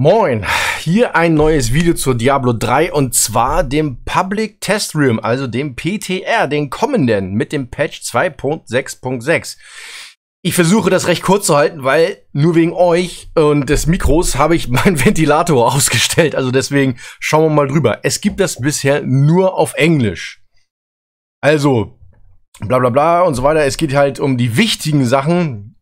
Moin, hier ein neues Video zur Diablo 3 und zwar dem Public Test Room, also dem PTR, den kommenden mit dem Patch 2.6.6. Ich versuche das recht kurz zu halten, weil nur wegen euch und des Mikros habe ich meinen Ventilator ausgestellt, also deswegen schauen wir mal drüber. Es gibt das bisher nur auf Englisch. Also, bla bla bla und so weiter. Es geht halt um die wichtigen Sachen,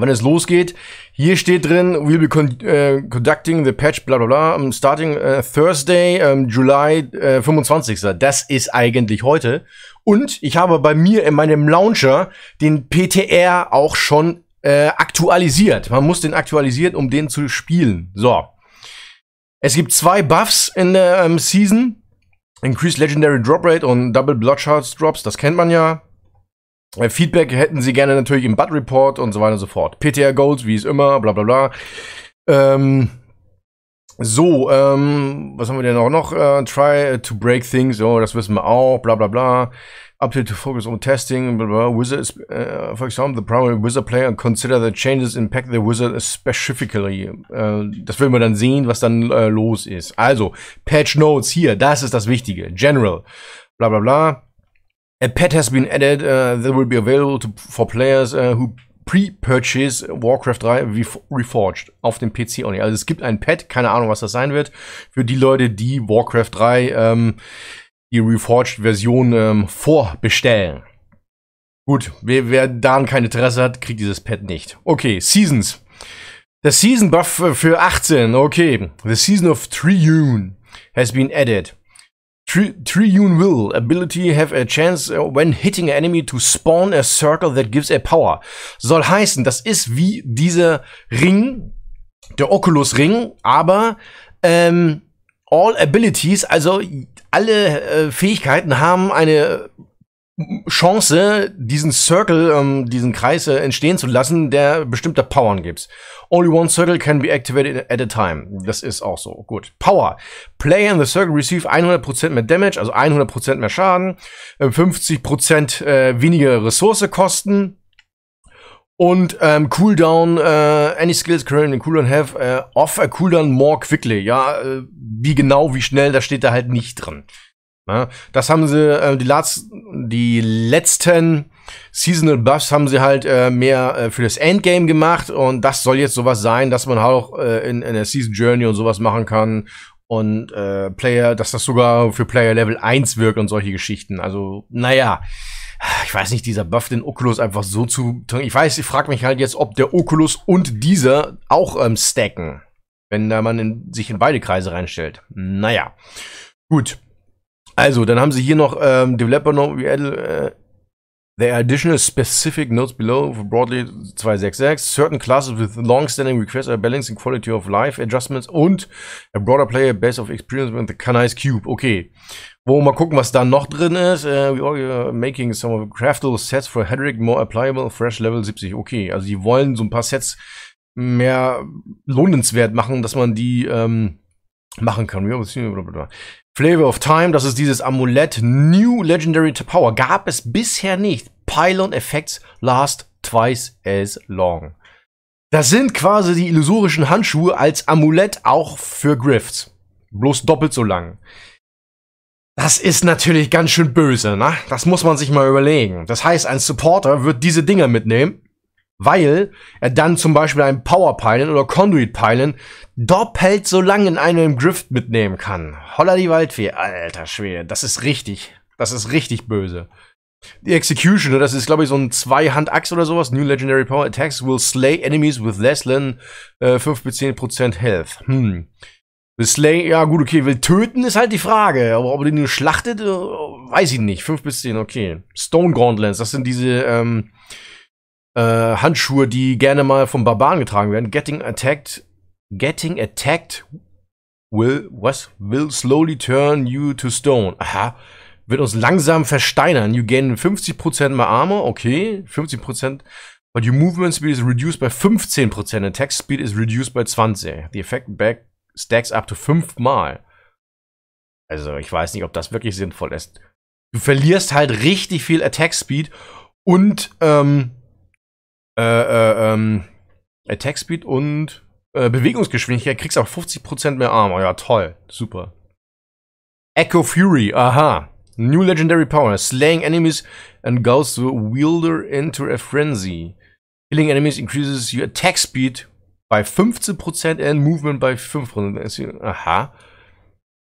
wenn es losgeht, hier steht drin, we'll be con äh, conducting the patch, bla bla bla, starting uh, Thursday, um, ähm, July äh, 25. Das ist eigentlich heute. Und ich habe bei mir in meinem Launcher den PTR auch schon äh, aktualisiert. Man muss den aktualisieren, um den zu spielen. So. Es gibt zwei Buffs in der ähm, Season. Increased Legendary Drop Rate und Double Bloodshots Drops, das kennt man ja. Äh, Feedback hätten sie gerne natürlich im Bud Report und so weiter und so fort. PTR Goals, wie es immer, bla bla bla. Ähm, so, ähm, was haben wir denn auch noch? Äh, try to break things, oh, das wissen wir auch, bla bla bla. Update to focus on testing, bla bla. Wizards, uh, äh, for example, the primary wizard player and consider the changes impact the wizard specifically. Äh, das will man dann sehen, was dann äh, los ist. Also, Patch Notes hier, das ist das Wichtige. General, bla bla bla. A pet has been added uh, that will be available to, for players uh, who pre-purchase Warcraft 3 Reforged auf dem PC only. Also es gibt ein Pet, keine Ahnung, was das sein wird, für die Leute, die Warcraft 3 ähm, die Reforged-Version ähm, vorbestellen. Gut, wer, wer daran kein Interesse hat, kriegt dieses Pad nicht. Okay, Seasons. Der Season Buff für 18, okay. The Season of Triune has been added. Triune Will. Ability have a chance uh, when hitting an enemy to spawn a circle that gives a power. Soll heißen, das ist wie dieser Ring, der Oculus Ring, aber ähm, all abilities, also alle äh, Fähigkeiten haben eine Chance, diesen Circle, ähm, diesen Kreis äh, entstehen zu lassen, der bestimmte Powern gibt. Only one circle can be activated at a time. Das ist auch so. Gut. Power. Player in the circle receive 100% mehr Damage, also 100% mehr Schaden, 50% äh, äh, weniger kosten und ähm, Cooldown, äh, any skills currently cooldown have, äh, off a cooldown more quickly. Ja, äh, wie genau, wie schnell, da steht da halt nicht drin. Ne? das haben sie, äh, die, Lats, die letzten Seasonal Buffs haben sie halt äh, mehr äh, für das Endgame gemacht und das soll jetzt sowas sein, dass man halt auch äh, in, in der Season Journey und sowas machen kann und äh, Player, dass das sogar für Player Level 1 wirkt und solche Geschichten. Also, naja. Ich weiß nicht, dieser Buff, den Oculus einfach so zu. Ich weiß, ich frage mich halt jetzt, ob der Oculus und dieser auch ähm, stacken. Wenn da man in, sich in beide Kreise reinstellt. Naja. Gut. Also, dann haben sie hier noch ähm, Developer Note äh, There are additional specific notes below for broadly 266. Certain classes with long-standing requests are balancing quality of life adjustments und a broader player base of experience with the Canise Cube. Okay. Wo mal gucken, was da noch drin ist. Äh, uh, we are making some craftable sets for Hedrick more applicable, fresh level 70. Okay, also die wollen so ein paar Sets mehr lohnenswert machen, dass man die ähm, machen kann. Flavor of Time, das ist dieses Amulett New Legendary to Power. Gab es bisher nicht. Pylon Effects last twice as long. Das sind quasi die illusorischen Handschuhe als Amulett auch für Grifts. Bloß doppelt so lang. Das ist natürlich ganz schön böse, ne? Das muss man sich mal überlegen. Das heißt, ein Supporter wird diese Dinger mitnehmen weil er dann zum Beispiel einen Power Pylon oder Conduit Pylon doppelt so lang in einem Drift mitnehmen kann. Holla die Waldfee, alter Schwede, das ist richtig, das ist richtig böse. Die Executioner, das ist glaube ich so ein Zwei-Hand-Axt oder sowas. New Legendary Power Attacks will slay enemies with less than äh, 5 bis 10% Health. Hm. Slay, ja gut, okay, will töten ist halt die Frage. Aber ob er den nur schlachtet, äh, weiß ich nicht. 5 bis 10, okay. Stone Gauntlets, das sind diese, ähm, äh, Handschuhe, die gerne mal vom Barbaren getragen werden. Getting attacked, getting attacked will, was, will slowly turn you to stone. Aha, wird uns langsam versteinern. You gain 50% mehr Armor, okay, 50%. But your movement speed is reduced by 15%. Attack speed is reduced by 20. The effect back stacks up to 5 mal. Also ich weiß nicht, ob das wirklich sinnvoll ist. Du verlierst halt richtig viel Attack Speed und ähm, äh, äh, ähm, Attack äh, Speed und äh, Bewegungsgeschwindigkeit, kriegst auch 50% mehr Armor. Ja, toll. Super. Echo Fury, aha. New Legendary Power. Slaying enemies and goes the wielder into a frenzy. Killing enemies increases your attack speed by 15% and movement by 5%. Aha.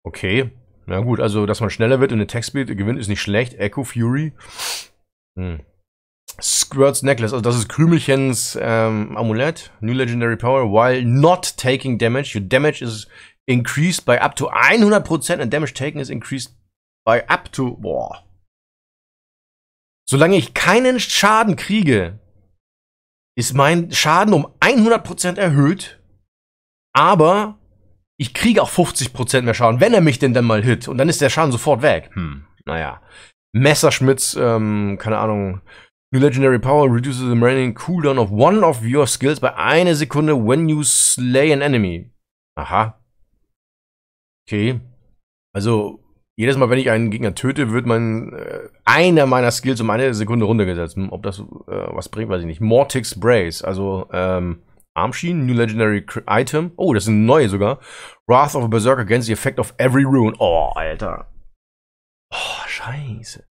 Okay. Na gut, also, dass man schneller wird und Attack Speed gewinnt, ist nicht schlecht. Echo Fury. Hm. Squirt's Necklace, also das ist Krümelchens ähm, Amulett. New Legendary Power. While not taking damage, your damage is increased by up to 100% and damage taken is increased by up to... Boah. Solange ich keinen Schaden kriege, ist mein Schaden um 100% erhöht, aber ich kriege auch 50% mehr Schaden, wenn er mich denn dann mal hit. Und dann ist der Schaden sofort weg. Hm, naja. Messerschmitz, ähm, keine Ahnung, New Legendary Power reduces the remaining cooldown of one of your skills by eine Sekunde when you slay an enemy. Aha. Okay. Also, jedes Mal, wenn ich einen Gegner töte, wird mein, äh, einer meiner Skills um eine Sekunde runtergesetzt. Ob das äh, was bringt, weiß ich nicht. Mortix Brace, also ähm, Armschienen, New Legendary Item. Oh, das sind neue sogar. Wrath of a Berserker against the effect of every rune. Oh, Alter. Oh, scheiße.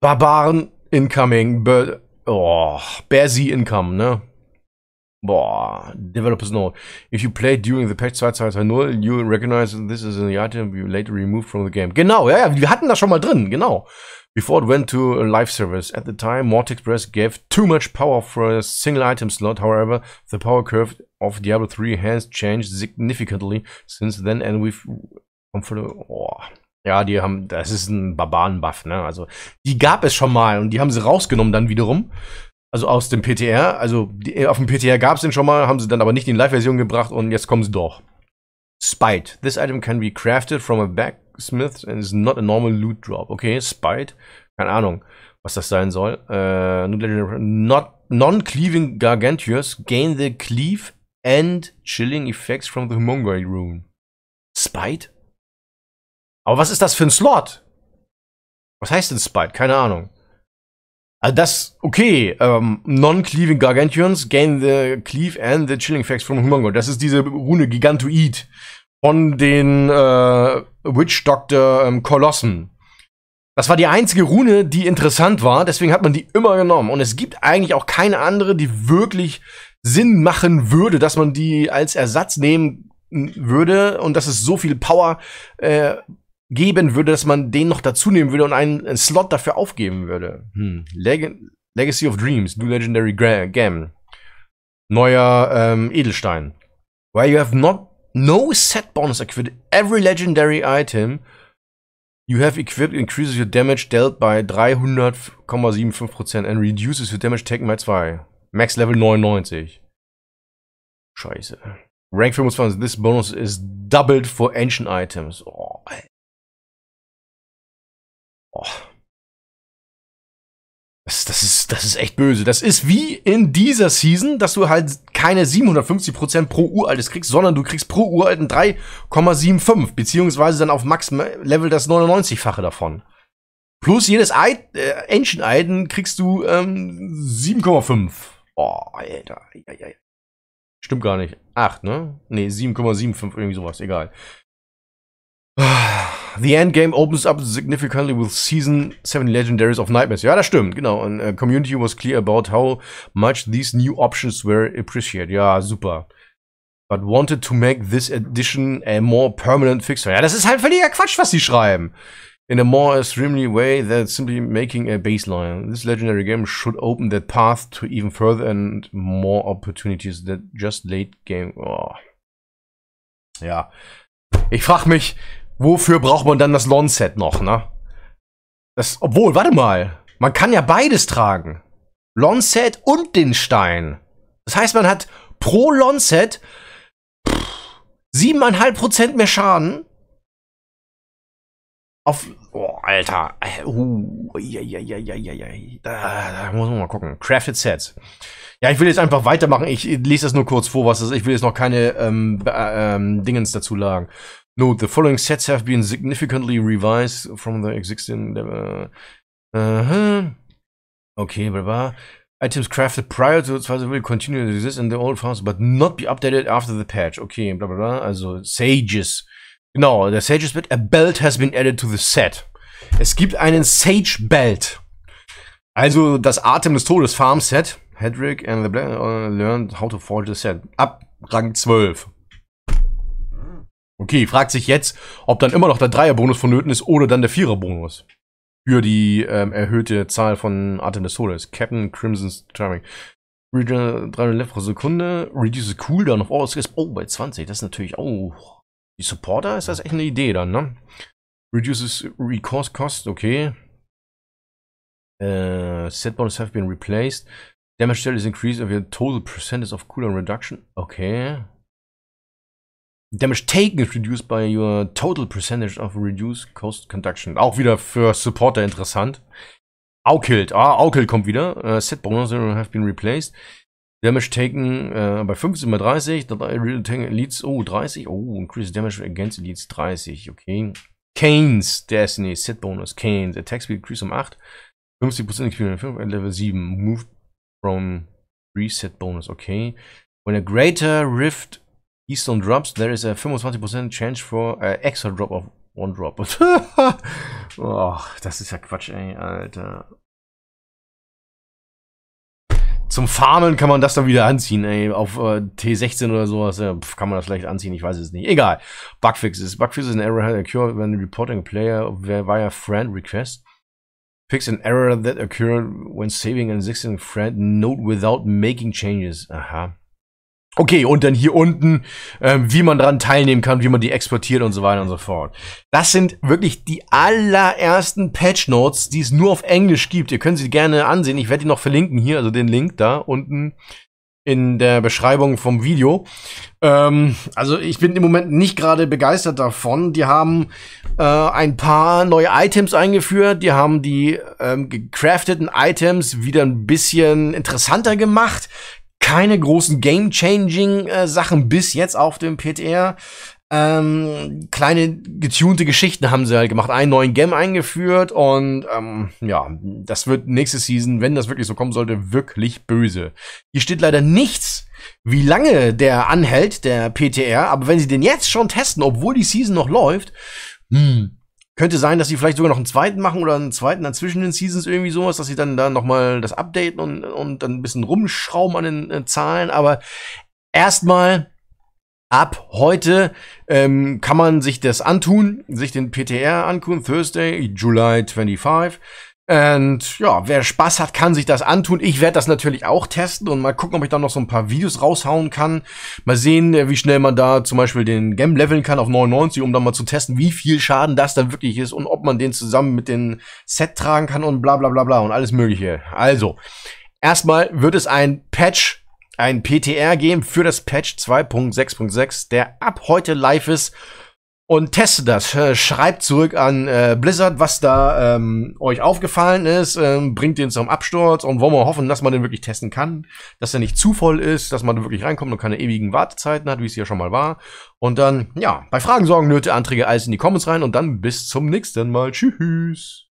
Barbaren incoming, but oh, bare income, ne? Boah, developers note. If you play during the patch 2.2.0, you recognize this is an item you later removed from the game. Genau, ja, wir hatten das schon mal drin, genau. Before it went to a live service. At the time, Mort Express gave too much power for a single item slot. However, the power curve of Diablo 3 has changed significantly since then, and we've come for the. Oh. Ja, die haben, das ist ein Barbarenbuff, ne? Also, die gab es schon mal und die haben sie rausgenommen dann wiederum. Also aus dem PTR. Also die, auf dem PTR gab es den schon mal, haben sie dann aber nicht in Live-Version gebracht und jetzt kommen sie doch. Spite. This item can be crafted from a backsmith and is not a normal loot drop. Okay, Spite. Keine Ahnung, was das sein soll. Äh, Non-cleaving gargantuous gain the cleave and chilling effects from the Hmongoid rune. Spite? Aber was ist das für ein Slot? Was heißt denn Spite? Keine Ahnung. Also das, okay, ähm, Non-Cleaving Gargantuans gain the Cleave and the Chilling effects from Humongo. Das ist diese Rune Gigantoid von den äh, Witch Doctor ähm, Kolossen. Das war die einzige Rune, die interessant war, deswegen hat man die immer genommen. Und es gibt eigentlich auch keine andere, die wirklich Sinn machen würde, dass man die als Ersatz nehmen würde. Und dass es so viel Power, äh, geben würde, dass man den noch dazu nehmen würde und einen, einen Slot dafür aufgeben würde. Hm. Leg Legacy of Dreams, New Legendary Gam. Neuer ähm, Edelstein. Where you have not no set bonus equipped every legendary item you have equipped increases your damage dealt by 300,75% and reduces your damage taken by 2. Max Level 99. Scheiße. Rank 25. This bonus is doubled for ancient items. Oh, Alter. Oh. Das, das, ist, das ist echt böse. Das ist wie in dieser Season, dass du halt keine 750% pro Uraltes kriegst, sondern du kriegst pro Uralten 3,75, beziehungsweise dann auf Max-Level das 99-fache davon. Plus jedes I äh, Ancient Iden kriegst du ähm, 7,5. Oh, Alter. Stimmt gar nicht. 8, ne? Ne, 7,75, irgendwie sowas, egal. Ah, the Endgame opens up significantly with Season 7 Legendaries of Nightmares. Ja, das stimmt, genau. Und uh, Community was clear about how much these new options were appreciated. Ja, super. But wanted to make this edition a more permanent fixer. Ja, das ist halt völliger Quatsch, was sie schreiben. In a more extremely way than simply making a baseline. This legendary game should open that path to even further and more opportunities that just late game. Oh. Ja. Ich frage mich, wofür braucht man dann das Lawn-Set noch, ne? Das, obwohl, warte mal. Man kann ja beides tragen. Lawn-Set und den Stein. Das heißt, man hat pro Lawn-Set 7,5% mehr Schaden. Auf. Oh, Alter. Uh, ja, ja, ja, ja, ja, ja. Da, da muss man mal gucken. Crafted Sets. Ja, ich will jetzt einfach weitermachen. Ich lese das nur kurz vor, was das ist. Ich will jetzt noch keine ähm, äh, ähm, Dingens dazu lagen. Note, the following sets have been significantly revised from the existing... Uh, -huh. Okay, blah, blah. Items crafted prior to Zweifel will continue to exist in the old files, but not be updated after the patch. Okay, blah, blah, blah. Also, Sages. No, the Sages wird, a belt has been added to the set. Es gibt einen Sage Belt. Also das Atem des Todes Farm Set. Hedrick and the Black uh, learned how to forge the set. Ab Rang 12. Okay, fragt sich jetzt, ob dann immer noch der Dreierbonus vonnöten ist oder dann der Viererbonus. Für die ähm, erhöhte Zahl von Atem des Todes. Captain Crimson's Charming. Regional 300 Left pro Sekunde. Reduces Cooldown of all skills. Oh, bei 20. Das ist natürlich auch. die Supporter ist das echt eine Idee dann, ne? Reduces Recourse Cost, okay. Uh, set bonus have been replaced. Damage dealt is increased of your total percentage of cooldown reduction. Okay. Damage taken is reduced by your total percentage of reduced cost conduction. Auch wieder für Supporter interessant. Aukilt. Ah, Aukilt kommt wieder. Uh, set bonus have been replaced. Damage taken uh, bei 15 mal 30. Dabei real leads. Oh, 30. Oh, increased damage against Elites 30. Okay. Canes. Destiny. Set bonus. Canes. Attack speed increase um 8. 50% Experience 5 at Level 7. Move from Reset Bonus. Okay. When a greater rift Keystone drops, there is a 25% chance for uh, extra drop of one drop. oh, das ist ja Quatsch, ey, Alter. Zum Farmen kann man das dann wieder anziehen, ey. Auf äh, T16 oder sowas äh, kann man das vielleicht anziehen, ich weiß es nicht. Egal. Bugfixes. Bugfixes an error had äh, occurred when reporting a player via friend request. Fix an error that occurred when saving an existing friend note without making changes. Aha. Okay, und dann hier unten, äh, wie man dran teilnehmen kann, wie man die exportiert und so weiter und so fort. Das sind wirklich die allerersten Patch Notes, die es nur auf Englisch gibt. Ihr könnt sie gerne ansehen. Ich werde die noch verlinken hier, also den Link da unten in der Beschreibung vom Video. Ähm, also ich bin im Moment nicht gerade begeistert davon. Die haben äh, ein paar neue Items eingeführt. Die haben die ähm, gecrafteten Items wieder ein bisschen interessanter gemacht keine großen Game-Changing-Sachen äh, bis jetzt auf dem PTR. Ähm, kleine getunte Geschichten haben sie halt gemacht, einen neuen Gem eingeführt und ähm, ja, das wird nächste Season, wenn das wirklich so kommen sollte, wirklich böse. Hier steht leider nichts, wie lange der anhält, der PTR, aber wenn sie den jetzt schon testen, obwohl die Season noch läuft, hm, könnte sein, dass sie vielleicht sogar noch einen zweiten machen oder einen zweiten dann zwischen den Seasons irgendwie sowas, dass sie dann da nochmal das updaten und, und dann ein bisschen rumschrauben an den äh, Zahlen. Aber erstmal ab heute ähm, kann man sich das antun, sich den PTR antun, Thursday, July 25. Und ja, wer Spaß hat, kann sich das antun. Ich werde das natürlich auch testen und mal gucken, ob ich da noch so ein paar Videos raushauen kann. Mal sehen, äh, wie schnell man da zum Beispiel den Gem leveln kann auf 99, um dann mal zu testen, wie viel Schaden das dann wirklich ist und ob man den zusammen mit dem Set tragen kann und bla bla bla bla und alles mögliche. Also, erstmal wird es ein Patch, ein PTR geben für das Patch 2.6.6, der ab heute live ist und testet das. Äh, schreibt zurück an äh, Blizzard, was da ähm, euch aufgefallen ist. Ähm, bringt den zum Absturz und wollen wir hoffen, dass man den wirklich testen kann. Dass er nicht zu voll ist, dass man da wirklich reinkommt und keine ewigen Wartezeiten hat, wie es hier schon mal war. Und dann, ja, bei Fragen, Sorgen, Nöte, Anträge, alles in die Comments rein und dann bis zum nächsten Mal. Tschüss.